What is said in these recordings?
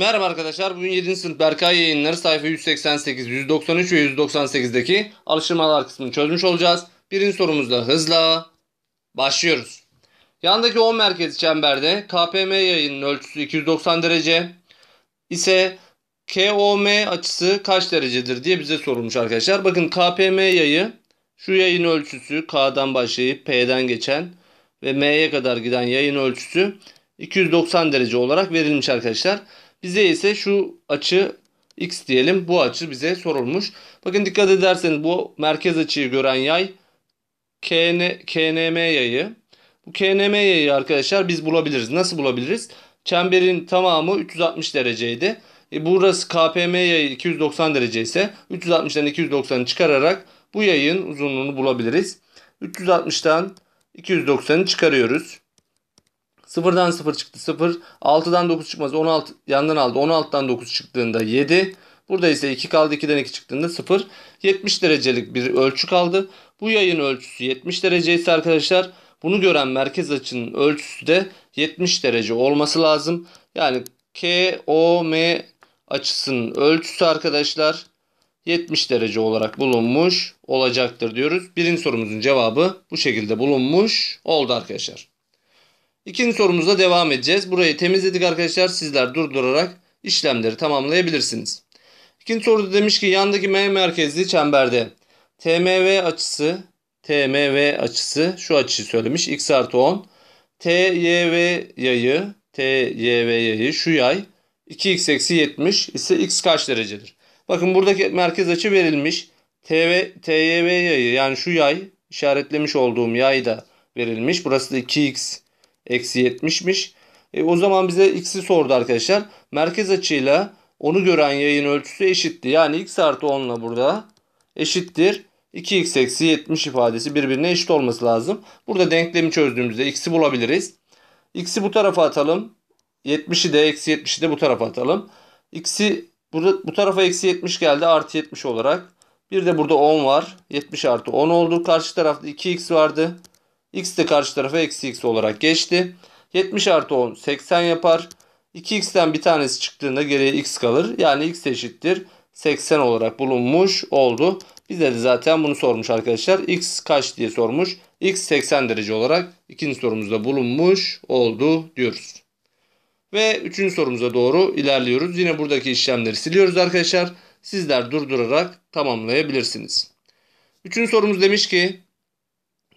Merhaba arkadaşlar. Bugün 7. sınıf Berkay yayınları sayfa 188, 193 ve 198'deki alıştırmalar kısmını çözmüş olacağız. Birinci sorumuzla hızla başlıyoruz. Yandaki 10 merkezi çemberde KPM yayının ölçüsü 290 derece ise KOM açısı kaç derecedir diye bize sorulmuş arkadaşlar. Bakın KPM yayı şu yayın ölçüsü K'dan başlayıp P'den geçen ve M'ye kadar giden yayın ölçüsü 290 derece olarak verilmiş arkadaşlar. Bize ise şu açı x diyelim. Bu açı bize sorulmuş. Bakın dikkat ederseniz bu merkez açıyı gören yay KN, KNM yayı. Bu KNM yayı arkadaşlar biz bulabiliriz. Nasıl bulabiliriz? Çemberin tamamı 360 dereceydi. E burası KPM yayı 290 derece ise 360'dan 290'ı çıkararak bu yayın uzunluğunu bulabiliriz. 360'dan 290'ı çıkarıyoruz. 0'dan 0 çıktı 0. 6'dan 9 çıkmaz 16 yandan aldı. 16'dan 9 çıktığında 7. Burada ise 2 kaldı 2'den 2 çıktığında 0. 70 derecelik bir ölçü kaldı. Bu yayın ölçüsü 70 derece ise arkadaşlar bunu gören merkez açının ölçüsü de 70 derece olması lazım. Yani KOM açısının ölçüsü arkadaşlar 70 derece olarak bulunmuş olacaktır diyoruz. Birinci sorumuzun cevabı bu şekilde bulunmuş oldu arkadaşlar. İkinci sorumuzda devam edeceğiz. Burayı temizledik arkadaşlar. Sizler durdurarak işlemleri tamamlayabilirsiniz. İkinci soruda demiş ki yandaki M merkezli çemberde TMV açısı TMV açısı şu açıyı söylemiş. X artı 10. TYV yayı TYV yayı şu yay 2x eksi 70 ise x kaç derecedir? Bakın buradaki merkez açı verilmiş. TV, TYV yayı yani şu yay işaretlemiş olduğum yay da verilmiş. Burası da 2x Eksi 70'miş. E, o zaman bize x'i sordu arkadaşlar. Merkez açıyla onu gören yayın ölçüsü eşitti. Yani x artı 10 ile burada eşittir. 2x eksi 70 ifadesi birbirine eşit olması lazım. Burada denklemi çözdüğümüzde x'i bulabiliriz. x'i bu tarafa atalım. 70'i de eksi 70'i de bu tarafa atalım. x'i burada, bu tarafa eksi 70 geldi artı 70 olarak. Bir de burada 10 var. 70 artı 10 oldu. Karşı tarafta 2x vardı. X de karşı tarafa eksi x olarak geçti. 70 artı 10 80 yapar. 2x'ten bir tanesi çıktığında geriye x kalır. Yani x eşittir 80 olarak bulunmuş oldu. Bize de zaten bunu sormuş arkadaşlar. X kaç diye sormuş. X 80 derece olarak ikinci sorumuzda bulunmuş oldu diyoruz. Ve üçüncü sorumuza doğru ilerliyoruz. Yine buradaki işlemleri siliyoruz arkadaşlar. Sizler durdurarak tamamlayabilirsiniz. Üçüncü sorumuz demiş ki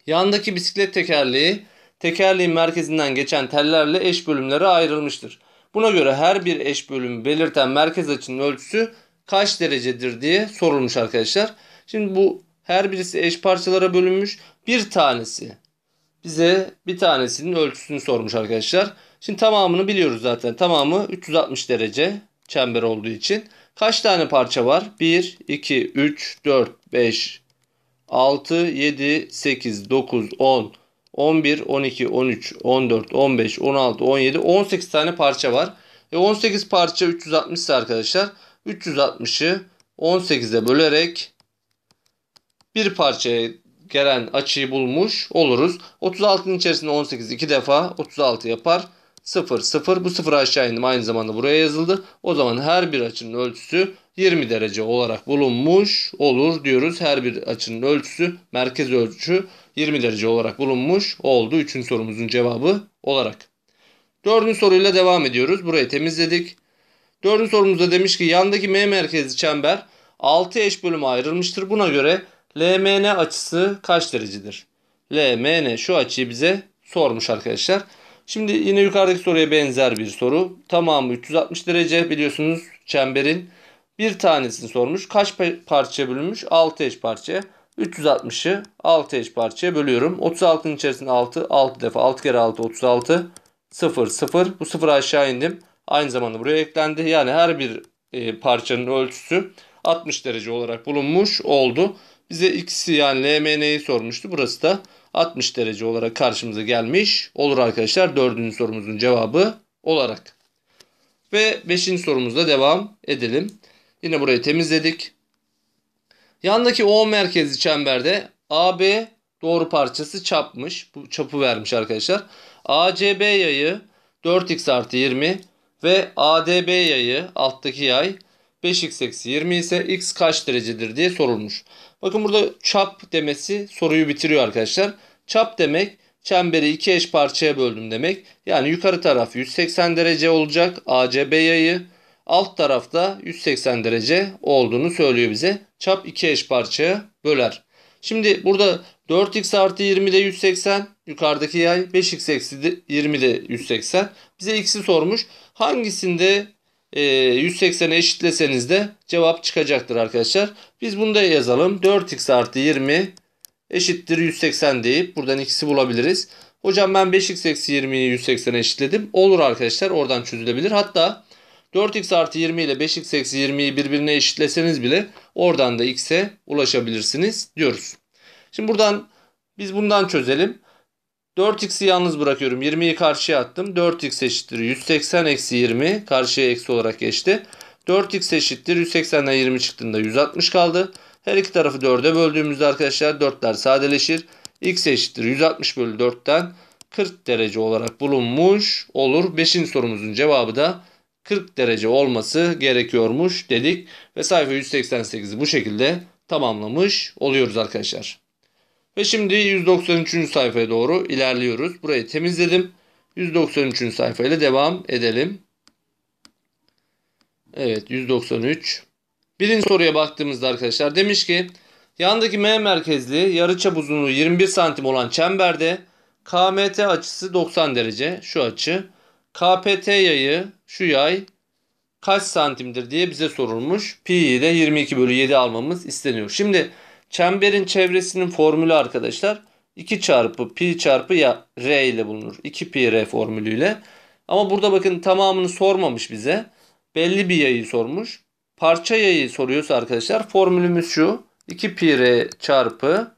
Yandaki bisiklet tekerleği tekerleğin merkezinden geçen tellerle eş bölümlere ayrılmıştır. Buna göre her bir eş bölümü belirten merkez açının ölçüsü kaç derecedir diye sorulmuş arkadaşlar. Şimdi bu her birisi eş parçalara bölünmüş. Bir tanesi bize bir tanesinin ölçüsünü sormuş arkadaşlar. Şimdi tamamını biliyoruz zaten. Tamamı 360 derece çember olduğu için. Kaç tane parça var? 1, 2, 3, 4, 5, 6, 7, 8, 9, 10, 11, 12, 13, 14, 15, 16, 17, 18 tane parça var. E 18 parça 360 ise arkadaşlar 360'ı 18'e bölerek bir parçaya gelen açıyı bulmuş oluruz. 36'nın içerisinde 18 2 defa 36 yapar. 0 0 bu 0 aşağı indim aynı zamanda buraya yazıldı. O zaman her bir açının ölçüsü 20 derece olarak bulunmuş olur diyoruz. Her bir açının ölçüsü merkez ölçü 20 derece olarak bulunmuş oldu. Üçüncü sorumuzun cevabı olarak. Dördüncü soruyla devam ediyoruz. Burayı temizledik. Dördüncü sorumuzda demiş ki yandaki M merkezli çember 6 eş bölüme ayrılmıştır. Buna göre LMN açısı kaç derecedir? LMN şu açıyı bize sormuş arkadaşlar. Şimdi yine yukarıdaki soruya benzer bir soru. Tamamı 360 derece biliyorsunuz çemberin. Bir tanesini sormuş. Kaç parça bölünmüş? 6 eş parça. 360'ı 6 eş parçaya bölüyorum. 36'nın içerisinde 6. 6 defa. 6 kere 6 36. 0 0. Bu 0 aşağı indim. Aynı zamanda buraya eklendi. Yani her bir e, parçanın ölçüsü 60 derece olarak bulunmuş oldu. Bize x'i yani LMN'yi sormuştu. Burası da 60 derece olarak karşımıza gelmiş olur arkadaşlar. Dördüncü sorumuzun cevabı olarak. Ve beşinci sorumuzla devam edelim. Yine burayı temizledik. Yandaki O merkezli çemberde AB doğru parçası çapmış. Bu çapı vermiş arkadaşlar. ACB yayı 4x artı 20 ve ADB yayı alttaki yay 5x eksi 20 ise x kaç derecedir diye sorulmuş. Bakın burada çap demesi soruyu bitiriyor arkadaşlar. Çap demek çemberi iki eş parçaya böldüm demek. Yani yukarı taraf 180 derece olacak ACB yayı alt tarafta 180 derece olduğunu söylüyor bize. Çap 2 eş parçayı böler. Şimdi burada 4x artı 20 de 180. Yukarıdaki yay 5x eksi de 20 de 180. Bize x'i sormuş. Hangisinde 180'e eşitleseniz de cevap çıkacaktır arkadaşlar. Biz bunu da yazalım. 4x artı 20 eşittir 180 deyip buradan x'i bulabiliriz. Hocam ben 5x eksi 20'yi 180'e eşitledim. Olur arkadaşlar oradan çözülebilir. Hatta 4x artı 20 ile 5x eksi 20'yi birbirine eşitleseniz bile oradan da x'e ulaşabilirsiniz diyoruz. Şimdi buradan biz bundan çözelim. 4x'i yalnız bırakıyorum. 20'yi karşıya attım. 4x eşittir 180 eksi 20 karşıya eksi olarak geçti. 4x eşittir 180'den 20 çıktığında 160 kaldı. Her iki tarafı 4'e böldüğümüzde arkadaşlar 4'ler sadeleşir. x eşittir 160 bölü 4'ten 40 derece olarak bulunmuş olur. 5. sorumuzun cevabı da 40 derece olması gerekiyormuş dedik. Ve sayfa 188'i bu şekilde tamamlamış oluyoruz arkadaşlar. Ve şimdi 193. sayfaya doğru ilerliyoruz. Burayı temizledim. 193. sayfayla devam edelim. Evet 193. Birinci soruya baktığımızda arkadaşlar demiş ki yandaki M merkezli yarıçap uzunluğu 21 santim olan çemberde KMT açısı 90 derece şu açı. KPT yayı şu yay kaç santimdir diye bize sorulmuş. Pi'yi de 22 bölü 7 almamız isteniyor. Şimdi çemberin çevresinin formülü arkadaşlar 2 çarpı pi çarpı ya r ile bulunur. 2 pi r formülüyle. Ama burada bakın tamamını sormamış bize. Belli bir yayı sormuş. Parça yayı soruyorsa arkadaşlar formülümüz şu. 2 pi r çarpı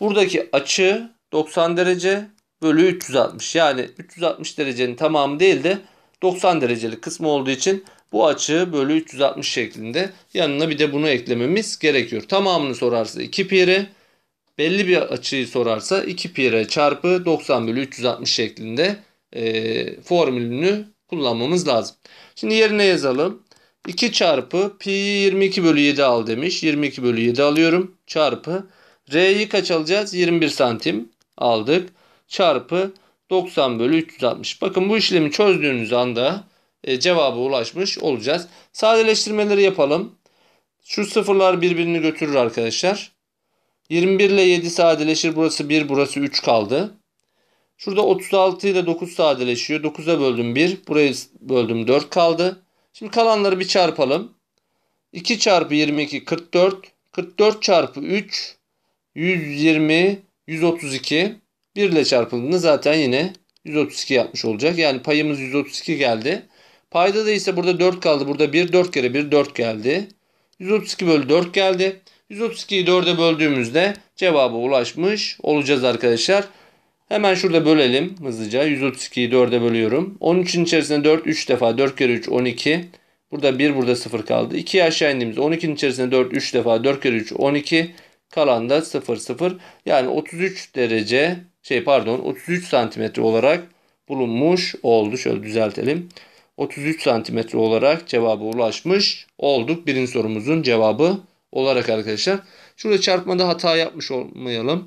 buradaki açı 90 derece bölü 360 yani 360 derecenin tamamı değil de 90 derecelik kısmı olduğu için bu açı bölü 360 şeklinde yanına bir de bunu eklememiz gerekiyor. Tamamını sorarsa 2 pire belli bir açıyı sorarsa 2 pire çarpı 90 bölü 360 şeklinde e, formülünü kullanmamız lazım. Şimdi yerine yazalım. 2 çarpı pi 22 bölü 7 al demiş. 22 bölü 7 alıyorum. Çarpı R'yi kaç alacağız? 21 santim aldık çarpı 90 bölü 360. Bakın bu işlemi çözdüğünüz anda e, cevaba ulaşmış olacağız. Sadeleştirmeleri yapalım. Şu sıfırlar birbirini götürür arkadaşlar. 21 ile 7 sadeleşir. Burası 1, burası 3 kaldı. Şurada 36 ile 9 sadeleşiyor. 9'a böldüm 1. Burayı böldüm 4 kaldı. Şimdi kalanları bir çarpalım. 2 çarpı 22 44. 44 çarpı 3 120 132. 1 ile çarpıldığında zaten yine 132 yapmış olacak. Yani payımız 132 geldi. Payda da ise burada 4 kaldı. Burada 1 4 kere 1 4 geldi. 132 bölü 4 geldi. 132'yi 4'e böldüğümüzde cevaba ulaşmış olacağız arkadaşlar. Hemen şurada bölelim hızlıca. 132'yi 4'e bölüyorum. 13'ün içerisinde 4 3 defa 4 kere 3 12. Burada 1 burada 0 kaldı. 2'ye aşağı indiğimizde 12'nin içerisinde 4 3 defa 4 kere 3 12. Kalan da 0 0. Yani 33 derece şey pardon 33 santimetre olarak bulunmuş oldu. Şöyle düzeltelim. 33 santimetre olarak cevaba ulaşmış olduk. Birinci sorumuzun cevabı olarak arkadaşlar. Şurada çarpmada hata yapmış olmayalım.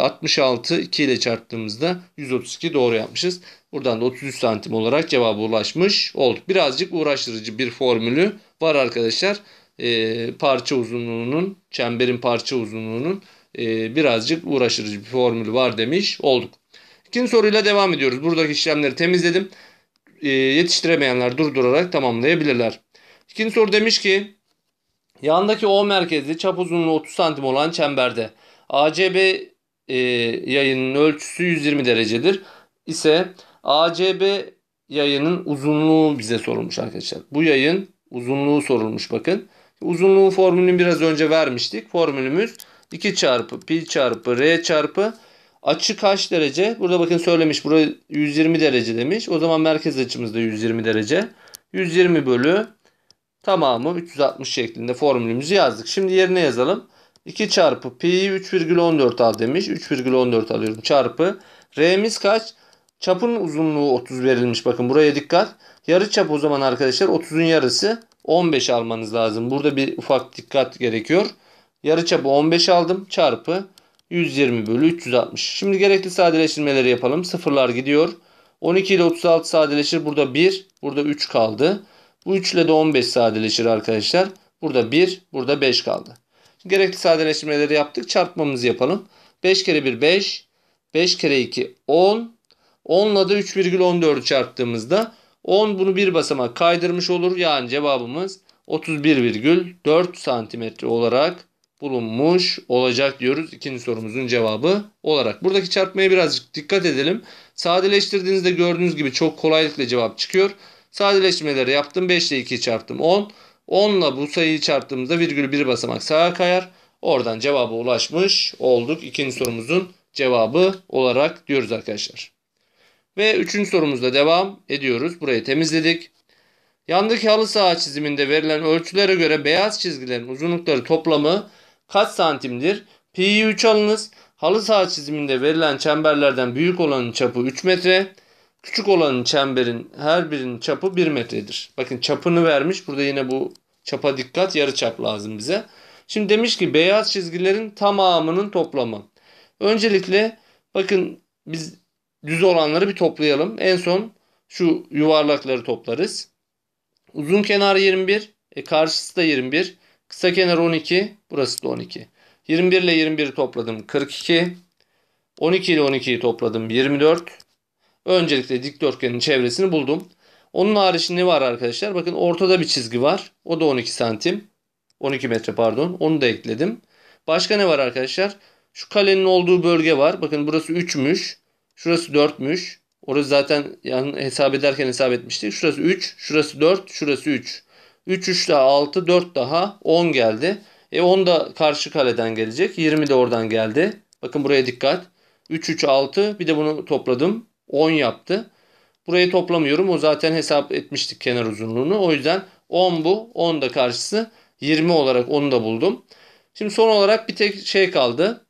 66 ee, 2 ile çarptığımızda 132 doğru yapmışız. Buradan da 33 santim olarak cevaba ulaşmış olduk. Birazcık uğraştırıcı bir formülü var arkadaşlar. E, parça uzunluğunun, çemberin parça uzunluğunun e, birazcık uğraşırız bir formül var demiş olduk. İkinci soruyla devam ediyoruz. Buradaki işlemleri temizledim. E, yetiştiremeyenler durdurarak tamamlayabilirler. İkinci soru demiş ki yandaki O merkezli çap uzunluğu 30 santim olan çemberde ACB e, yayının ölçüsü 120 derecedir ise ACB yayının uzunluğu bize sorulmuş arkadaşlar. Bu yayın uzunluğu sorulmuş bakın. Uzunluğun formülünü biraz önce vermiştik. Formülümüz 2 çarpı pi çarpı r çarpı açı kaç derece? Burada bakın söylemiş buraya 120 derece demiş. O zaman merkez açımız da 120 derece. 120 bölü tamamı 360 şeklinde formülümüzü yazdık. Şimdi yerine yazalım. 2 çarpı pi 3,14 al demiş. 3,14 alıyorum çarpı. R'miz kaç? Çapın uzunluğu 30 verilmiş. Bakın buraya dikkat. Yarı çap o zaman arkadaşlar 30'un yarısı 15 almanız lazım. Burada bir ufak dikkat gerekiyor yarıçapı 15 aldım çarpı 120 bölü 360. Şimdi gerekli sadeleştirmeleri yapalım. Sıfırlar gidiyor. 12 ile 36 sadeleşir. Burada 1, burada 3 kaldı. Bu 3 ile de 15 sadeleşir arkadaşlar. Burada 1, burada 5 kaldı. Şimdi gerekli sadeleştirmeleri yaptık. Çarpmamızı yapalım. 5 kere 1 5, 5 kere 2 10. 10 ile de 3,14'ü çarptığımızda 10 bunu bir basamak kaydırmış olur. Yani cevabımız 31,4 santimetre olarak bulunmuş olacak diyoruz. İkinci sorumuzun cevabı olarak. Buradaki çarpmaya birazcık dikkat edelim. Sadeleştirdiğinizde gördüğünüz gibi çok kolaylıkla cevap çıkıyor. Sadeleştirmeleri yaptım. 5 ile 2 çarptım 10. 10 ile bu sayıyı çarptığımızda virgül bir basamak sağa kayar. Oradan cevaba ulaşmış olduk. İkinci sorumuzun cevabı olarak diyoruz arkadaşlar. Ve üçüncü sorumuzla devam ediyoruz. Burayı temizledik. Yandaki halı saha çiziminde verilen ölçülere göre beyaz çizgilerin uzunlukları toplamı kaç santimdir? Pi 3 alınız. Halı saha çiziminde verilen çemberlerden büyük olanın çapı 3 metre. Küçük olanın çemberin her birinin çapı 1 metredir. Bakın çapını vermiş. Burada yine bu çapa dikkat yarı çap lazım bize. Şimdi demiş ki beyaz çizgilerin tamamının toplamı. Öncelikle bakın biz düz olanları bir toplayalım. En son şu yuvarlakları toplarız. Uzun kenar 21. E karşısı da 21. Kısa kenar 12. Burası da 12. 21 ile 21'i topladım 42. 12 ile 12'yi topladım 24. Öncelikle dikdörtgenin çevresini buldum. Onun harici ne var arkadaşlar? Bakın ortada bir çizgi var. O da 12 santim. 12 metre pardon. Onu da ekledim. Başka ne var arkadaşlar? Şu kalenin olduğu bölge var. Bakın burası 3'müş. Şurası 4'müş. Orası zaten yani hesap ederken hesap etmiştik. Şurası 3, şurası 4, şurası 3. 3 3 daha 6 4 daha 10 geldi. E 10 da karşı kaleden gelecek. 20 de oradan geldi. Bakın buraya dikkat. 3 3 6 bir de bunu topladım. 10 yaptı. Burayı toplamıyorum. O zaten hesap etmiştik kenar uzunluğunu. O yüzden 10 bu. 10 da karşısı 20 olarak onu da buldum. Şimdi son olarak bir tek şey kaldı.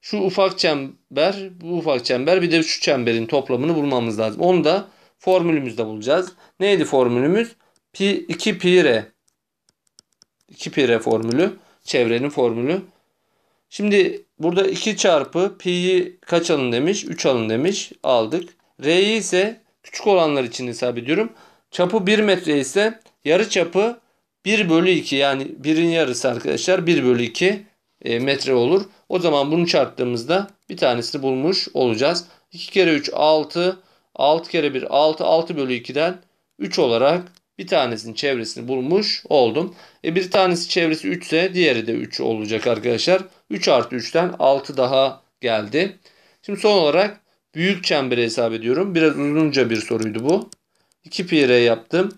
Şu ufak çember, bu ufak çember bir de şu çemberin toplamını bulmamız lazım. Onu da formülümüzde bulacağız. Neydi formülümüz? Pi 2 pi r 2 pi r formülü çevrenin formülü. Şimdi burada 2 çarpı pi'yi kaç alın demiş? 3 alın demiş. Aldık. R'yi ise küçük olanlar için hesap ediyorum. Çapı 1 metre ise yarı çapı 1 bölü 2 yani 1'in yarısı arkadaşlar 1 bölü 2 e, metre olur. O zaman bunu çarptığımızda bir tanesini bulmuş olacağız. 2 kere 3 6 6 kere 1 6 6 bölü 2'den 3 olarak bir tanesinin çevresini bulmuş oldum. E bir tanesi çevresi 3 ise diğeri de 3 olacak arkadaşlar. 3 artı 3'ten 6 daha geldi. Şimdi son olarak büyük çemberi hesap ediyorum. Biraz uzunca bir soruydu bu. 2 pi r yaptım.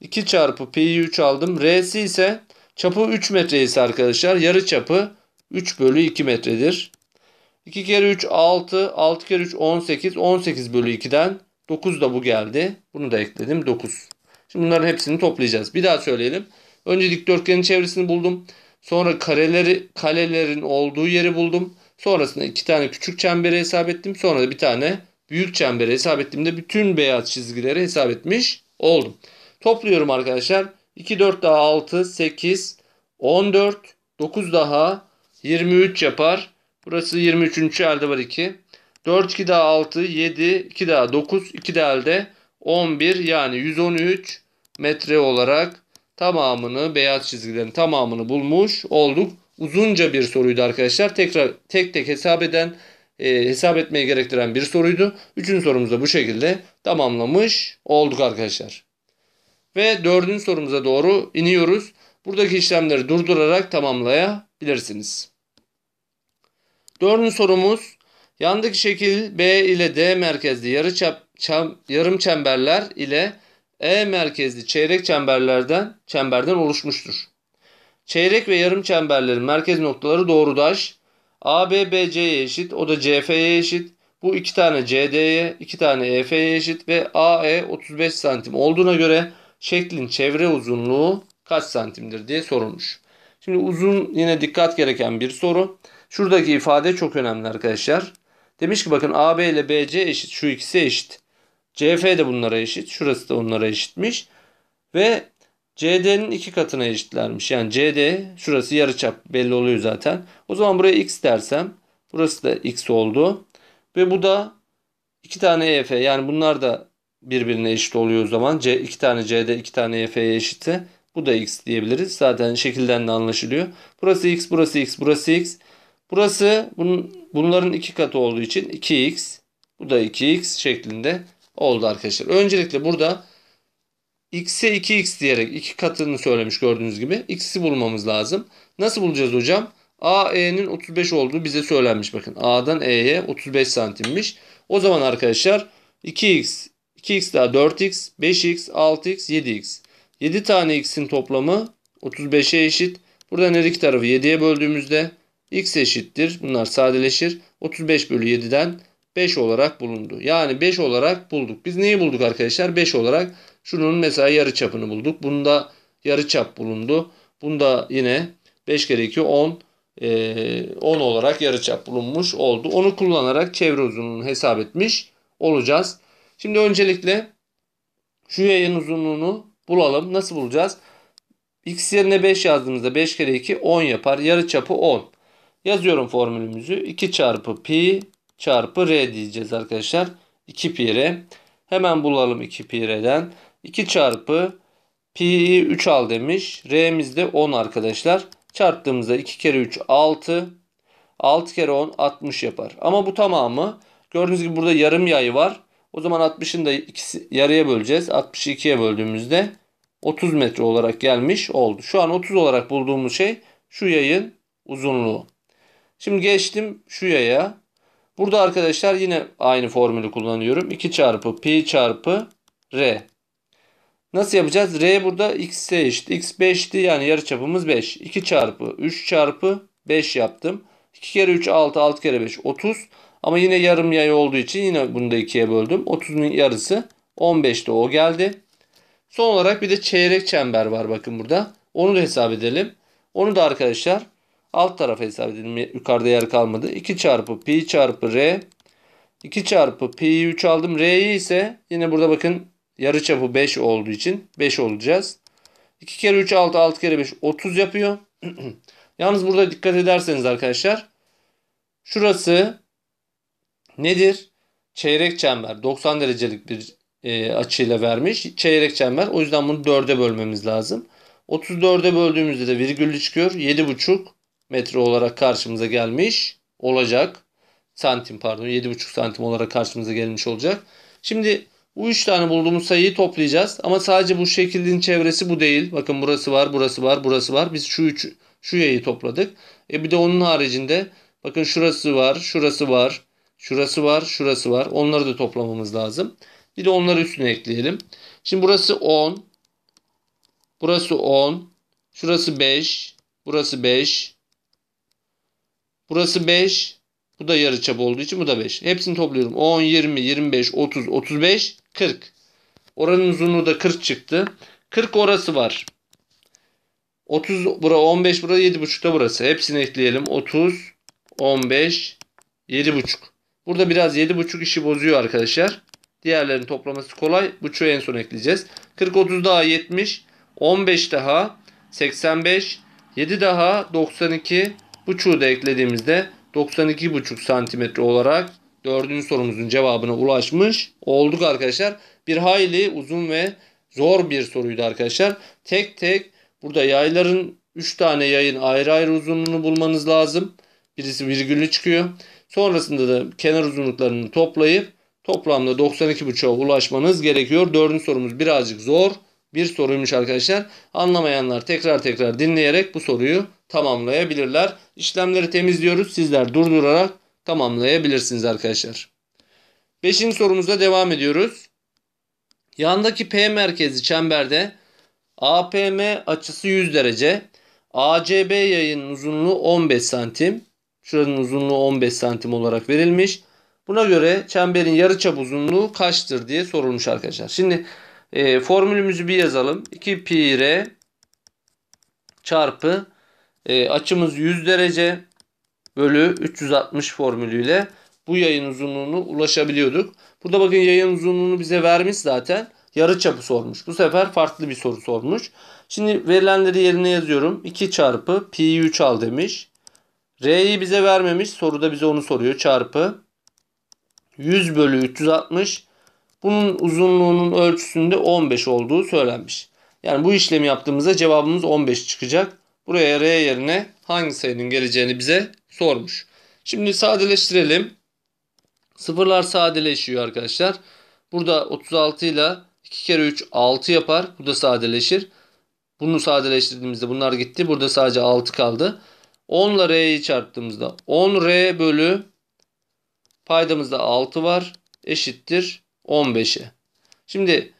2 çarpı pi'yi 3 aldım. R'si ise çapı 3 metre ise arkadaşlar yarı çapı 3 bölü 2 metredir. 2 kere 3 6, 6 kere 3 18, 18 bölü 2'den 9 da bu geldi. Bunu da ekledim 9. Şimdi bunların hepsini toplayacağız. Bir daha söyleyelim. Önce dikdörtgenin çevresini buldum. Sonra kareleri, kalelerin olduğu yeri buldum. Sonrasında iki tane küçük çemberi hesap ettim. Sonra da bir tane büyük çemberi hesap ettiğimde bütün beyaz çizgileri hesap etmiş oldum. Topluyorum arkadaşlar. 2, 4 daha 6, 8, 14, 9 daha 23 yapar. Burası 23. elde var 2. 4, 2 daha 6, 7, 2 daha 9, 2 de elde 11 yani 113 metre olarak tamamını beyaz çizgilerin tamamını bulmuş olduk. Uzunca bir soruydu arkadaşlar. Tekrar tek tek hesap eden e, hesap etmeye gerektiren bir soruydu. Üçüncü sorumuzda bu şekilde tamamlamış olduk arkadaşlar. Ve dördüncü sorumuza doğru iniyoruz. Buradaki işlemleri durdurarak tamamlayabilirsiniz. Dördüncü sorumuz yandaki şekil B ile D merkezli yarı çap, çam, yarım çemberler ile e merkezli çeyrek çemberlerden çemberden oluşmuştur. Çeyrek ve yarım çemberlerin merkez noktaları doğrudaş. AB BC'ye eşit, o da CF'ye eşit. Bu iki tane CD'ye, iki tane EF'ye eşit ve AE 35 santim olduğuna göre şeklin çevre uzunluğu kaç santimdir diye sorulmuş. Şimdi uzun yine dikkat gereken bir soru. Şuradaki ifade çok önemli arkadaşlar. Demiş ki bakın AB ile BC eşit, şu ikisi eşit. CF de bunlara eşit. Şurası da onlara eşitmiş. Ve CD'nin iki katına eşitlermiş. Yani CD şurası yarıçap belli oluyor zaten. O zaman buraya x dersem burası da x oldu. Ve bu da iki tane EF yani bunlar da birbirine eşit oluyor o zaman. C, iki tane CD iki tane EF'ye eşitti. Bu da x diyebiliriz. Zaten şekilden de anlaşılıyor. Burası x, burası x, burası x. Burası bunun, bunların iki katı olduğu için 2x. Bu da 2x şeklinde oldu arkadaşlar. Öncelikle burada x'e 2x diyerek iki katını söylemiş gördüğünüz gibi. x'i bulmamız lazım. Nasıl bulacağız hocam? A e'nin 35 olduğu bize söylenmiş bakın. A'dan E'ye 35 santimmiş. O zaman arkadaşlar 2x, 2x daha 4x, 5x, 6x, 7x. 7 tane x'in toplamı 35'e eşit. Buradan her iki tarafı 7'ye böldüğümüzde x eşittir. Bunlar sadeleşir. 35 bölü 7'den 5 olarak bulundu. Yani 5 olarak bulduk. Biz neyi bulduk arkadaşlar? 5 olarak şunun mesela yarı çapını bulduk. Bunda yarı çap bulundu. Bunda yine 5 kere 2 10 10 olarak yarı çap bulunmuş oldu. Onu kullanarak çevre uzunluğunu hesap etmiş olacağız. Şimdi öncelikle şu yayın uzunluğunu bulalım. Nasıl bulacağız? X yerine 5 yazdığımızda 5 kere 2 10 yapar. Yarı çapı 10. Yazıyorum formülümüzü. 2 çarpı pi çarpı R diyeceğiz arkadaşlar. 2 pi R. Hemen bulalım 2 pi R'den. 2 çarpı pi 3 al demiş. R'miz de 10 arkadaşlar. Çarptığımızda 2 kere 3 6. 6 kere 10 60 yapar. Ama bu tamamı gördüğünüz gibi burada yarım yay var. O zaman 60'ın da ikisi yarıya böleceğiz. 60'ı 2'ye böldüğümüzde 30 metre olarak gelmiş oldu. Şu an 30 olarak bulduğumuz şey şu yayın uzunluğu. Şimdi geçtim şu yaya. Burada arkadaşlar yine aynı formülü kullanıyorum. 2 çarpı pi çarpı r. Nasıl yapacağız? R burada x'e eşit. x 5'ti yani yarıçapımız 5. 2 çarpı 3 çarpı 5 yaptım. 2 kere 3 6 6 kere 5 30. Ama yine yarım yay olduğu için yine bunu da 2'ye böldüm. 30'un yarısı 15'te o geldi. Son olarak bir de çeyrek çember var bakın burada. Onu da hesap edelim. Onu da arkadaşlar Alt tarafa hesap edelim. Yukarıda yer kalmadı. 2 çarpı pi çarpı r. 2 çarpı pi'yi 3 aldım. R'yi ise yine burada bakın yarı çapı 5 olduğu için 5 olacağız. 2 kere 3 6 6 kere 5 30 yapıyor. Yalnız burada dikkat ederseniz arkadaşlar şurası nedir? Çeyrek çember 90 derecelik bir e, açıyla vermiş. Çeyrek çember o yüzden bunu 4'e bölmemiz lazım. 34'e böldüğümüzde de virgüllü çıkıyor. 7,5 metre olarak karşımıza gelmiş olacak. Santim pardon 7,5 santim olarak karşımıza gelmiş olacak. Şimdi bu 3 tane bulduğumuz sayıyı toplayacağız. Ama sadece bu şeklin çevresi bu değil. Bakın burası var, burası var, burası var. Biz şu üç, şu yayı topladık. E bir de onun haricinde bakın şurası var, şurası var, şurası var, şurası var. Onları da toplamamız lazım. Bir de onları üstüne ekleyelim. Şimdi burası 10. Burası 10. Şurası 5. Burası 5. Burası 5. Bu da yarı çap olduğu için bu da 5. Hepsini topluyorum. 10, 20, 25, 30, 35, 40. Oranın uzunluğu da 40 çıktı. 40 orası var. 30 bura 15 bura 7.5 da burası. Hepsini ekleyelim. 30 15 7.5. Burada biraz 7.5 işi bozuyor arkadaşlar. Diğerlerin toplaması kolay. Buçuğu en son ekleyeceğiz. 40 30 daha 70 15 daha 85 7 daha 92 Buçuğu da eklediğimizde 92,5 cm olarak dördüncü sorumuzun cevabına ulaşmış olduk arkadaşlar. Bir hayli uzun ve zor bir soruydu arkadaşlar. Tek tek burada yayların 3 tane yayın ayrı ayrı uzunluğunu bulmanız lazım. Birisi virgülü çıkıyor. Sonrasında da kenar uzunluklarını toplayıp toplamda 92.5'a ulaşmanız gerekiyor. Dördüncü sorumuz birazcık zor bir soruymuş arkadaşlar. Anlamayanlar tekrar tekrar dinleyerek bu soruyu tamamlayabilirler. İşlemleri temizliyoruz. Sizler durdurarak tamamlayabilirsiniz arkadaşlar. Beşinci sorumuzda devam ediyoruz. Yandaki P merkezi çemberde APM açısı 100 derece. ACB yayının uzunluğu 15 santim. Şuranın uzunluğu 15 santim olarak verilmiş. Buna göre çemberin yarıçap uzunluğu kaçtır diye sorulmuş arkadaşlar. Şimdi e, formülümüzü bir yazalım. 2 pi r çarpı e, açımız 100 derece bölü 360 formülüyle bu yayın uzunluğunu ulaşabiliyorduk. Burada bakın yayın uzunluğunu bize vermiş zaten. Yarı çapı sormuş. Bu sefer farklı bir soru sormuş. Şimdi verilenleri yerine yazıyorum. 2 çarpı pi 3 al demiş. R'yi bize vermemiş. Soruda bize onu soruyor. Çarpı 100 bölü 360 bunun uzunluğunun ölçüsünde 15 olduğu söylenmiş. Yani bu işlemi yaptığımızda cevabımız 15 çıkacak. Buraya R yerine hangi sayının geleceğini bize sormuş. Şimdi sadeleştirelim. Sıfırlar sadeleşiyor arkadaşlar. Burada 36 ile 2 kere 3 6 yapar. Bu da sadeleşir. Bunu sadeleştirdiğimizde bunlar gitti. Burada sadece 6 kaldı. 10 ile R'yi çarptığımızda 10R bölü paydamızda 6 var. Eşittir 15'e. Şimdi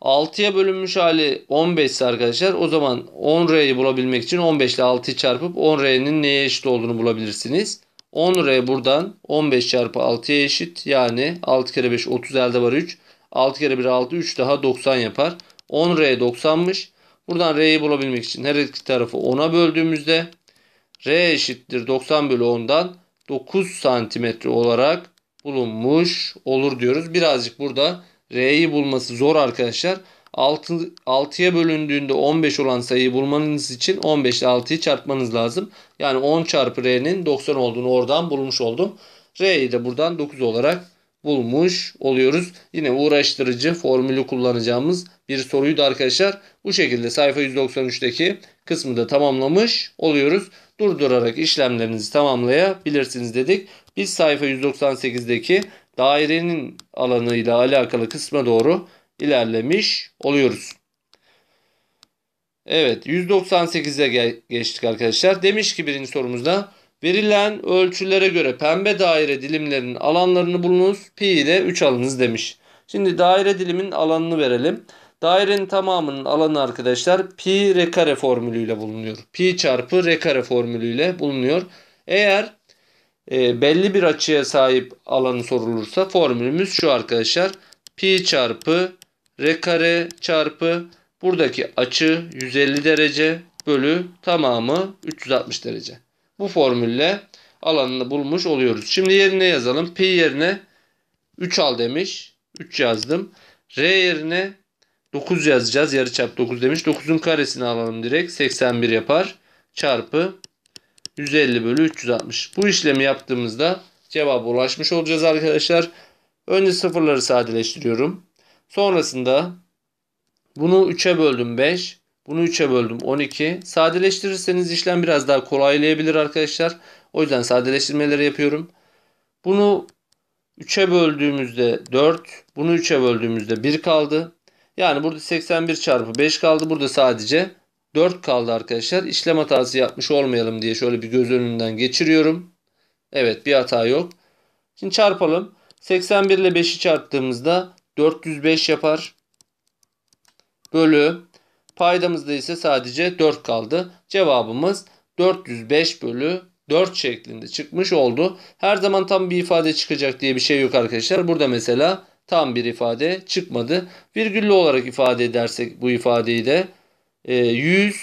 6'ya bölünmüş hali 15 ise arkadaşlar o zaman 10R'yi bulabilmek için 15 ile 6'yı çarpıp 10R'nin neye eşit olduğunu bulabilirsiniz. 10R buradan 15 çarpı 6'ya eşit. Yani 6 kere 5 30 elde var 3. 6 kere 1 6 3 daha 90 yapar. 10R 90'mış. Buradan R'yi bulabilmek için her iki tarafı 10'a böldüğümüzde R eşittir 90 bölü 10'dan 9 santimetre olarak bulunmuş olur diyoruz. Birazcık burada R'yi bulması zor arkadaşlar. 6, 6'ya bölündüğünde 15 olan sayıyı bulmanız için 15 ile 6'yı çarpmanız lazım. Yani 10 çarpı R'nin 90 olduğunu oradan bulmuş oldum. R'yi de buradan 9 olarak bulmuş oluyoruz. Yine uğraştırıcı formülü kullanacağımız bir soruydu arkadaşlar. Bu şekilde sayfa 193'teki kısmı da tamamlamış oluyoruz. Durdurarak işlemlerinizi tamamlayabilirsiniz dedik. Biz sayfa 198'deki dairenin alanıyla alakalı kısma doğru ilerlemiş oluyoruz. Evet 198'e geçtik arkadaşlar. Demiş ki birinci sorumuzda verilen ölçülere göre pembe daire dilimlerinin alanlarını bulunuz. Pi ile 3 alınız demiş. Şimdi daire dilimin alanını verelim. Dairenin tamamının alanı arkadaşlar pi r kare formülüyle bulunuyor. Pi çarpı r kare formülüyle bulunuyor. Eğer e, belli bir açıya sahip alanı sorulursa formülümüz şu arkadaşlar. Pi çarpı R kare çarpı buradaki açı 150 derece bölü tamamı 360 derece. Bu formülle alanını bulmuş oluyoruz. Şimdi yerine yazalım. Pi yerine 3 al demiş. 3 yazdım. R yerine 9 yazacağız. Yarıçap 9 demiş. 9'un karesini alalım direkt. 81 yapar. Çarpı 150 bölü 360. Bu işlemi yaptığımızda cevaba ulaşmış olacağız arkadaşlar. Önce sıfırları sadeleştiriyorum. Sonrasında bunu 3'e böldüm 5. Bunu 3'e böldüm 12. Sadeleştirirseniz işlem biraz daha kolaylayabilir arkadaşlar. O yüzden sadeleştirmeleri yapıyorum. Bunu 3'e böldüğümüzde 4. Bunu 3'e böldüğümüzde 1 kaldı. Yani burada 81 çarpı 5 kaldı. Burada sadece 4 kaldı arkadaşlar. İşlem hatası yapmış olmayalım diye şöyle bir göz önünden geçiriyorum. Evet bir hata yok. Şimdi çarpalım. 81 ile 5'i çarptığımızda 405 yapar. Bölü paydamızda ise sadece 4 kaldı. Cevabımız 405 bölü 4 şeklinde çıkmış oldu. Her zaman tam bir ifade çıkacak diye bir şey yok arkadaşlar. Burada mesela tam bir ifade çıkmadı. Virgüllü olarak ifade edersek bu ifadeyi de e, 100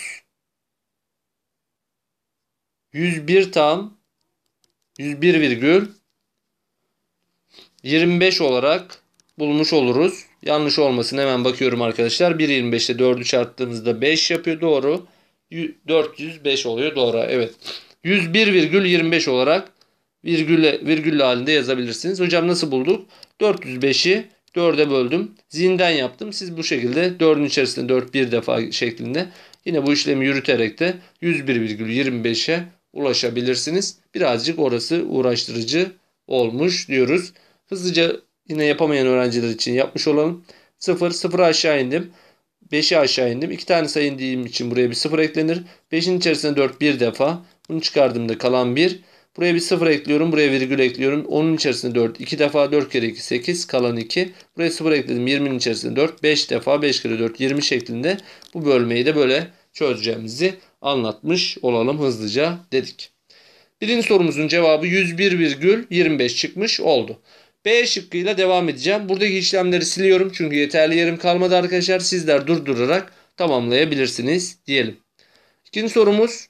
101 tam 101 virgül 25 olarak bulmuş oluruz. Yanlış olmasın hemen bakıyorum arkadaşlar. 1.25'te 4'ü çarptığımızda 5 yapıyor doğru. 405 oluyor doğru evet. 101,25 olarak virgülle, virgülle halinde yazabilirsiniz. Hocam nasıl bulduk? 405'i Dörde böldüm. Zinden yaptım. Siz bu şekilde 4'ün içerisinde dört bir defa şeklinde yine bu işlemi yürüterek de 101,25'e ulaşabilirsiniz. Birazcık orası uğraştırıcı olmuş diyoruz. Hızlıca yine yapamayan öğrenciler için yapmış olalım. 0, 0 aşağı indim. 5'i aşağı indim. 2 tane sayı indiğim için buraya bir 0 eklenir. 5'in içerisinde 4 bir defa. Bunu çıkardığımda kalan 1. Buraya bir sıfır ekliyorum. Buraya virgül ekliyorum. 10'un içerisinde 4. 2 defa 4 kere 2 8 kalan 2. Buraya sıfır ekledim. 20'nin içerisinde 4. 5 defa 5 kere 4 20 şeklinde bu bölmeyi de böyle çözeceğimizi anlatmış olalım hızlıca dedik. Birinci sorumuzun cevabı 101,25 çıkmış oldu. B şıkkıyla devam edeceğim. Buradaki işlemleri siliyorum çünkü yeterli yerim kalmadı arkadaşlar. Sizler durdurarak tamamlayabilirsiniz diyelim. İkinci sorumuz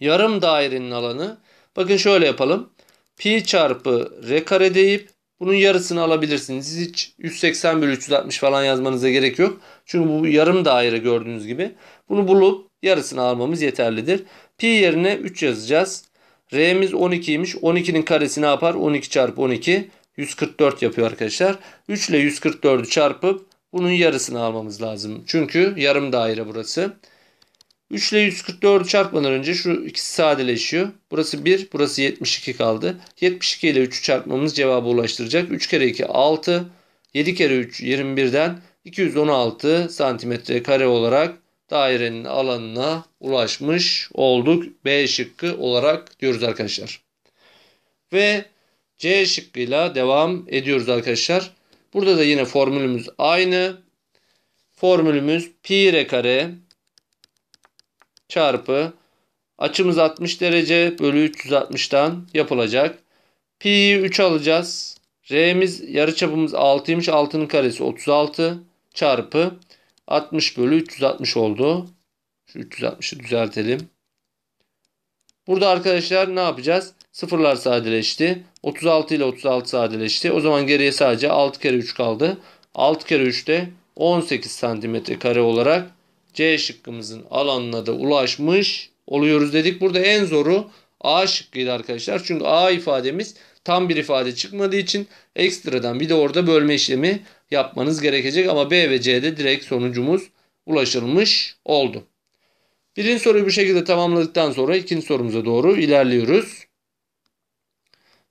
yarım dairenin alanı Bakın şöyle yapalım. Pi çarpı R kare deyip bunun yarısını alabilirsiniz. Hiç 180 bölü 360 falan yazmanıza gerek yok. Çünkü bu yarım daire gördüğünüz gibi. Bunu bulup yarısını almamız yeterlidir. Pi yerine 3 yazacağız. R'miz 12'ymiş. 12'nin karesi ne yapar? 12 çarpı 12. 144 yapıyor arkadaşlar. 3 ile 144'ü çarpıp bunun yarısını almamız lazım. Çünkü yarım daire burası. 3 ile 144 çarpmadan önce şu ikisi sadeleşiyor. Burası 1, burası 72 kaldı. 72 ile 3'ü çarpmamız cevabı ulaştıracak. 3 kere 2 6, 7 kere 3 21'den 216 santimetre kare olarak dairenin alanına ulaşmış olduk. B şıkkı olarak diyoruz arkadaşlar. Ve C şıkkıyla devam ediyoruz arkadaşlar. Burada da yine formülümüz aynı. Formülümüz pi r kare çarpı açımız 60 derece bölü 360'tan yapılacak. Pi'yi 3 alacağız. R'miz yarıçapımız 6'ymış. 6'nın karesi 36 çarpı 60 bölü 360 oldu. Şu 360'ı düzeltelim. Burada arkadaşlar ne yapacağız? Sıfırlar sadeleşti. 36 ile 36 sadeleşti. O zaman geriye sadece 6 kere 3 kaldı. 6 kere 3 de 18 santimetre kare olarak C şıkkımızın alanına da ulaşmış oluyoruz dedik. Burada en zoru A şıkkıydı arkadaşlar. Çünkü A ifademiz tam bir ifade çıkmadığı için ekstradan bir de orada bölme işlemi yapmanız gerekecek. Ama B ve C'de direkt sonucumuz ulaşılmış oldu. Birinci soruyu bu şekilde tamamladıktan sonra ikinci sorumuza doğru ilerliyoruz.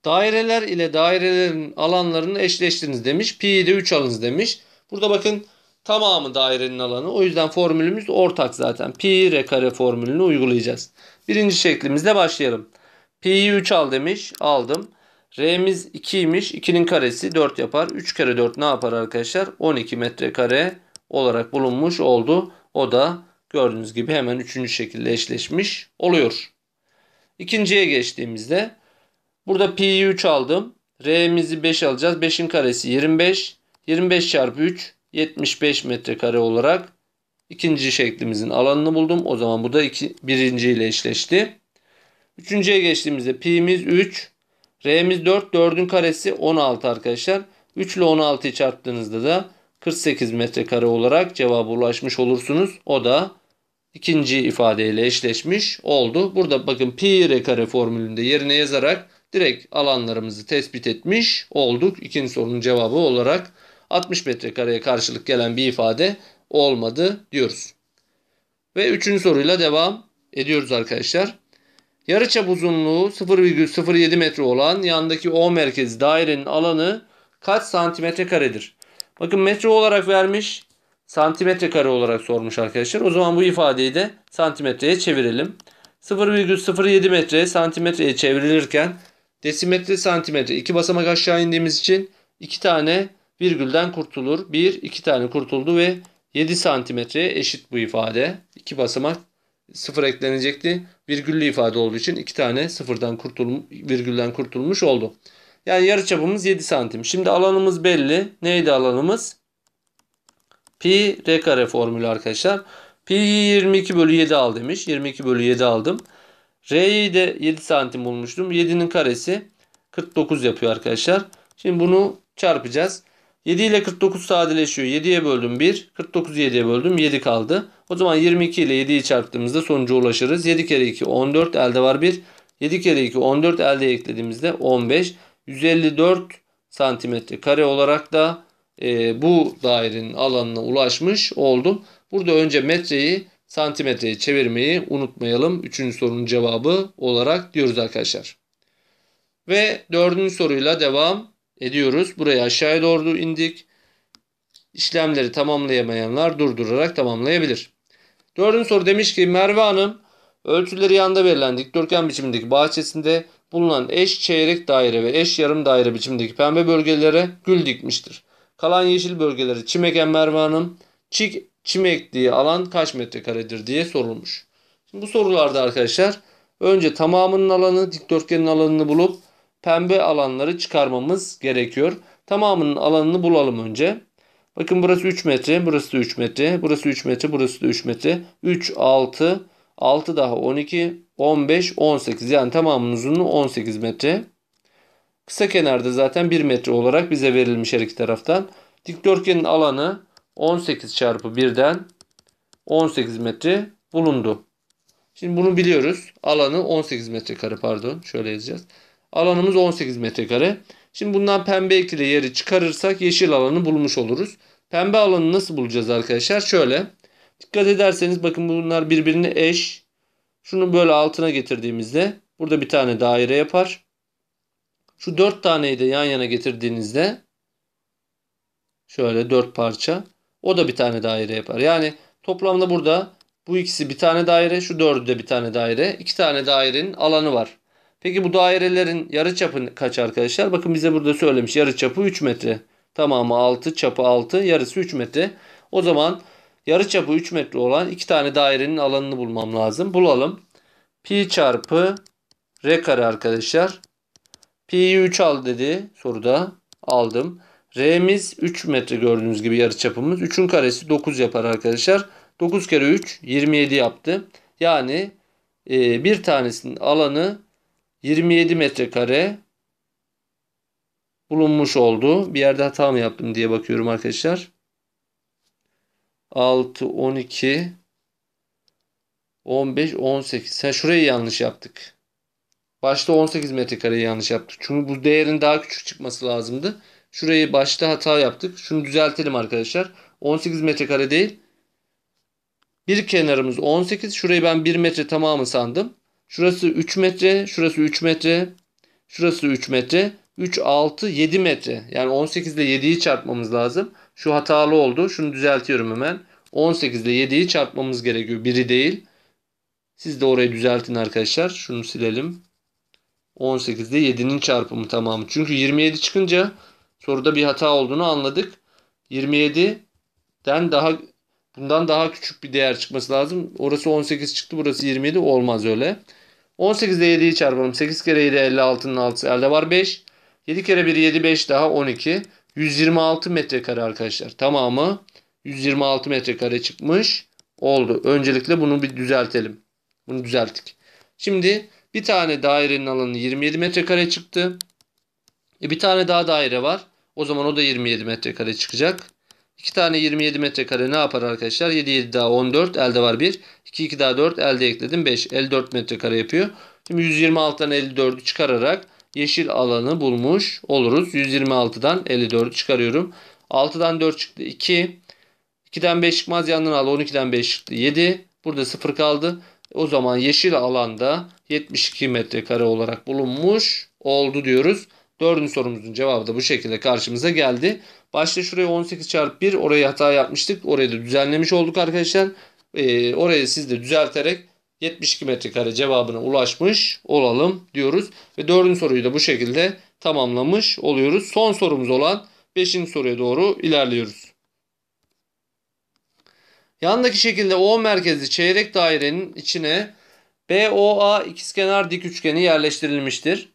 Daireler ile dairelerin alanlarını eşleştiriniz demiş. Pi'yi de 3 alınız demiş. Burada bakın tamamı dairenin alanı. O yüzden formülümüz ortak zaten. Pi r kare formülünü uygulayacağız. Birinci şeklimizle başlayalım. Pi'yi 3 al demiş. Aldım. R'miz 2'ymiş. 2'nin karesi 4 yapar. 3 kere 4 ne yapar arkadaşlar? 12 metrekare olarak bulunmuş oldu. O da gördüğünüz gibi hemen 3. şekilde eşleşmiş oluyor. İkinciye geçtiğimizde burada pi'yi 3 aldım. R'mizi 5 alacağız. 5'in karesi 25. 25 çarpı 3 75 metrekare olarak ikinci şeklimizin alanını buldum. O zaman bu da iki, birinci ile eşleşti. Üçüncüye geçtiğimizde pi'miz 3, r'miz 4, 4'ün karesi 16 arkadaşlar. 3 ile 16'yı çarptığınızda da 48 metrekare olarak cevaba ulaşmış olursunuz. O da ikinci ifadeyle eşleşmiş oldu. Burada bakın pi r kare formülünde yerine yazarak direkt alanlarımızı tespit etmiş olduk. İkinci sorunun cevabı olarak 60 metrekareye karşılık gelen bir ifade olmadı diyoruz. Ve üçüncü soruyla devam ediyoruz arkadaşlar. Yarıçap uzunluğu 0,07 metre olan yandaki O merkez dairenin alanı kaç santimetre karedir? Bakın metre olarak vermiş, santimetre kare olarak sormuş arkadaşlar. O zaman bu ifadeyi de santimetreye çevirelim. 0,07 metre santimetreye çevrilirken desimetre santimetre iki basamak aşağı indiğimiz için iki tane virgülden kurtulur. 1, 2 tane kurtuldu ve 7 santimetreye eşit bu ifade. 2 basamak sıfır eklenecekti. Virgüllü ifade olduğu için 2 tane sıfırdan kurtul virgülden kurtulmuş oldu. Yani yarı çapımız 7 santim. Şimdi alanımız belli. Neydi alanımız? Pi r kare formülü arkadaşlar. Pi'yi 22 bölü 7 al demiş. 22 bölü 7 aldım. R'yi de 7 santim bulmuştum. 7'nin karesi 49 yapıyor arkadaşlar. Şimdi bunu çarpacağız. 7 ile 49 sadeleşiyor. 7'ye böldüm 1. 49'u 7'ye böldüm 7 kaldı. O zaman 22 ile 7'yi çarptığımızda sonuca ulaşırız. 7 kere 2 14 elde var 1. 7 kere 2 14 elde eklediğimizde 15. 154 santimetre kare olarak da e, bu dairenin alanına ulaşmış oldum. Burada önce metreyi santimetreye çevirmeyi unutmayalım. Üçüncü sorunun cevabı olarak diyoruz arkadaşlar. Ve dördüncü soruyla devam ediyoruz. Buraya aşağıya doğru indik. İşlemleri tamamlayamayanlar durdurarak tamamlayabilir. Dördüncü soru demiş ki Merve Hanım ölçüleri yanda verilen dikdörtgen biçimindeki bahçesinde bulunan eş çeyrek daire ve eş yarım daire biçimindeki pembe bölgelere gül dikmiştir. Kalan yeşil bölgeleri çimeken Merve Hanım çik, çim ektiği alan kaç metrekaredir diye sorulmuş. Şimdi bu sorularda arkadaşlar önce tamamının alanı dikdörtgenin alanını bulup pembe alanları çıkarmamız gerekiyor. Tamamının alanını bulalım önce. Bakın burası 3 metre, burası da 3 metre, burası 3 metre, burası da 3 metre. 3, 6, 6 daha 12, 15, 18 yani tamamının uzunluğu 18 metre. Kısa kenarda zaten 1 metre olarak bize verilmiş her iki taraftan. Dikdörtgenin alanı 18 çarpı 1'den 18 metre bulundu. Şimdi bunu biliyoruz. Alanı 18 metrekare pardon. Şöyle yazacağız. Alanımız 18 metrekare. Şimdi bundan pembe ekili yeri çıkarırsak yeşil alanı bulmuş oluruz. Pembe alanı nasıl bulacağız arkadaşlar? Şöyle. Dikkat ederseniz bakın bunlar birbirine eş. Şunu böyle altına getirdiğimizde burada bir tane daire yapar. Şu dört taneyi de yan yana getirdiğinizde şöyle dört parça o da bir tane daire yapar. Yani toplamda burada bu ikisi bir tane daire şu dördü de bir tane daire. iki tane dairenin alanı var. Peki bu dairelerin yarı çapı kaç arkadaşlar? Bakın bize burada söylemiş yarı çapı 3 metre. Tamamı 6 çapı 6 yarısı 3 metre. O zaman yarı çapı 3 metre olan iki tane dairenin alanını bulmam lazım. Bulalım. Pi çarpı R kare arkadaşlar. Pi'yi 3 al dedi soruda. Aldım. R'miz 3 metre gördüğünüz gibi yarı çapımız. 3'ün karesi 9 yapar arkadaşlar. 9 kere 3 27 yaptı. Yani e, bir tanesinin alanı 27 metrekare bulunmuş oldu. Bir yerde hata mı yaptım diye bakıyorum arkadaşlar. 6, 12, 15, 18. Sen şurayı yanlış yaptık. Başta 18 metrekareyi yanlış yaptık. Çünkü bu değerin daha küçük çıkması lazımdı. Şurayı başta hata yaptık. Şunu düzeltelim arkadaşlar. 18 metrekare değil. Bir kenarımız 18. Şurayı ben 1 metre tamamı sandım. Şurası 3 metre, şurası 3 metre, şurası 3 metre. 3, 6, 7 metre. Yani 18 ile 7'yi çarpmamız lazım. Şu hatalı oldu. Şunu düzeltiyorum hemen. 18 ile 7'yi çarpmamız gerekiyor. Biri değil. Siz de orayı düzeltin arkadaşlar. Şunu silelim. 18 ile 7'nin çarpımı tamamı. Çünkü 27 çıkınca soruda bir hata olduğunu anladık. 27'den daha Bundan daha küçük bir değer çıkması lazım. Orası 18 çıktı burası 27 olmaz öyle. 18 ile 7'yi çarpalım. 8 kere 7 56'nın 6'sı elde var 5. 7 kere 1 7 5 daha 12. 126 metrekare arkadaşlar. Tamamı 126 metrekare çıkmış oldu. Öncelikle bunu bir düzeltelim. Bunu düzelttik. Şimdi bir tane dairenin alanı 27 metrekare çıktı. E bir tane daha daire var. O zaman o da 27 metrekare çıkacak. 2 tane 27 metrekare ne yapar arkadaşlar? 7 7 daha 14 elde var 1. 2 2 daha 4 elde ekledim 5. 54 metrekare yapıyor. Şimdi 126'dan 54'ü çıkararak yeşil alanı bulmuş oluruz. 126'dan 54'ü çıkarıyorum. 6'dan 4 çıktı 2. 2'den 5 çıkmaz yanına al. 12'den 5 çıktı 7. Burada 0 kaldı. O zaman yeşil alanda 72 metrekare olarak bulunmuş oldu diyoruz. Dördüncü sorumuzun cevabı da bu şekilde karşımıza geldi. Başta şuraya 18 çarpı 1 orayı hata yapmıştık. Orayı da düzenlemiş olduk arkadaşlar. E, orayı siz de düzelterek 72 metrekare cevabına ulaşmış olalım diyoruz. Ve dördüncü soruyu da bu şekilde tamamlamış oluyoruz. Son sorumuz olan 5. soruya doğru ilerliyoruz. Yandaki şekilde O merkezli çeyrek dairenin içine BOA ikizkenar dik üçgeni yerleştirilmiştir.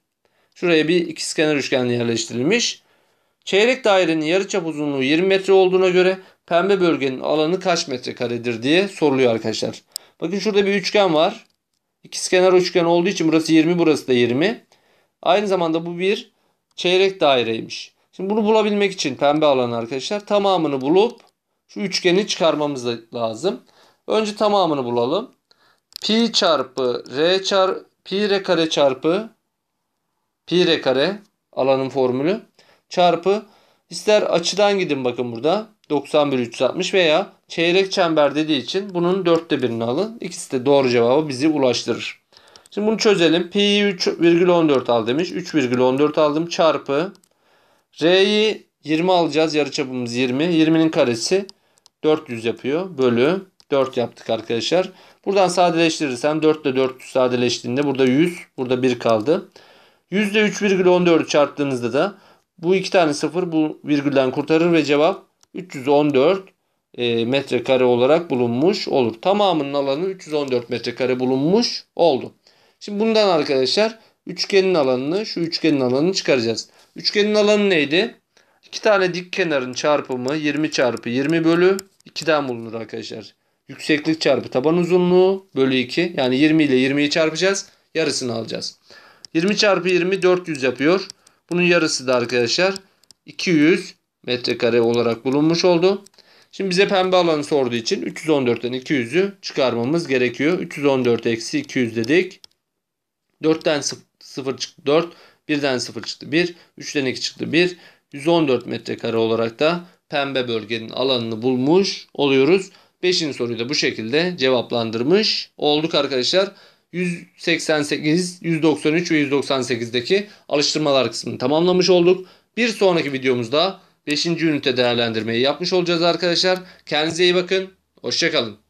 Şuraya bir ikizkenar üçgen yerleştirilmiş. Çeyrek dairenin yarıçap uzunluğu 20 metre olduğuna göre pembe bölgenin alanı kaç metrekaredir diye soruluyor arkadaşlar. Bakın şurada bir üçgen var. İkizkenar üçgen olduğu için burası 20 burası da 20. Aynı zamanda bu bir çeyrek daireymiş. Şimdi bunu bulabilmek için pembe alanı arkadaşlar tamamını bulup şu üçgeni çıkarmamız lazım. Önce tamamını bulalım. Pi çarpı r çarpı pi r kare çarpı pi r kare alanın formülü çarpı ister açıdan gidin bakın burada 90 360 veya çeyrek çember dediği için bunun dörtte birini alın. İkisi de doğru cevabı bizi ulaştırır. Şimdi bunu çözelim. pi 3,14 al demiş. 3,14 aldım çarpı R'yi 20 alacağız. Yarıçapımız 20. 20'nin karesi 400 yapıyor. Bölü 4 yaptık arkadaşlar. Buradan sadeleştirirsem 4 ile 4 sadeleştiğinde burada 100, burada 1 kaldı. 100 ile 3,14'ü çarptığınızda da bu iki tane sıfır bu virgülden kurtarır ve cevap 314 e, metrekare olarak bulunmuş olur. Tamamının alanı 314 metrekare bulunmuş oldu. Şimdi bundan arkadaşlar üçgenin alanını şu üçgenin alanını çıkaracağız. Üçgenin alanı neydi? İki tane dik kenarın çarpımı 20 çarpı 20 bölü 2'den bulunur arkadaşlar. Yükseklik çarpı taban uzunluğu bölü 2. Yani 20 ile 20'yi çarpacağız. Yarısını alacağız. 20 çarpı 20 400 yapıyor. Bunun yarısı da arkadaşlar 200 metrekare olarak bulunmuş oldu. Şimdi bize pembe alanı sorduğu için 314'ten 200'ü çıkarmamız gerekiyor. 314 eksi 200 dedik. 4'ten 0 çıktı 4. 1'den 0 çıktı 1. 3'ten 2 çıktı 1. 114 metrekare olarak da pembe bölgenin alanını bulmuş oluyoruz. 5. soruyu da bu şekilde cevaplandırmış olduk arkadaşlar. 188, 193 ve 198'deki alıştırmalar kısmını tamamlamış olduk. Bir sonraki videomuzda 5. ünite değerlendirmeyi yapmış olacağız arkadaşlar. Kendinize iyi bakın. Hoşçakalın.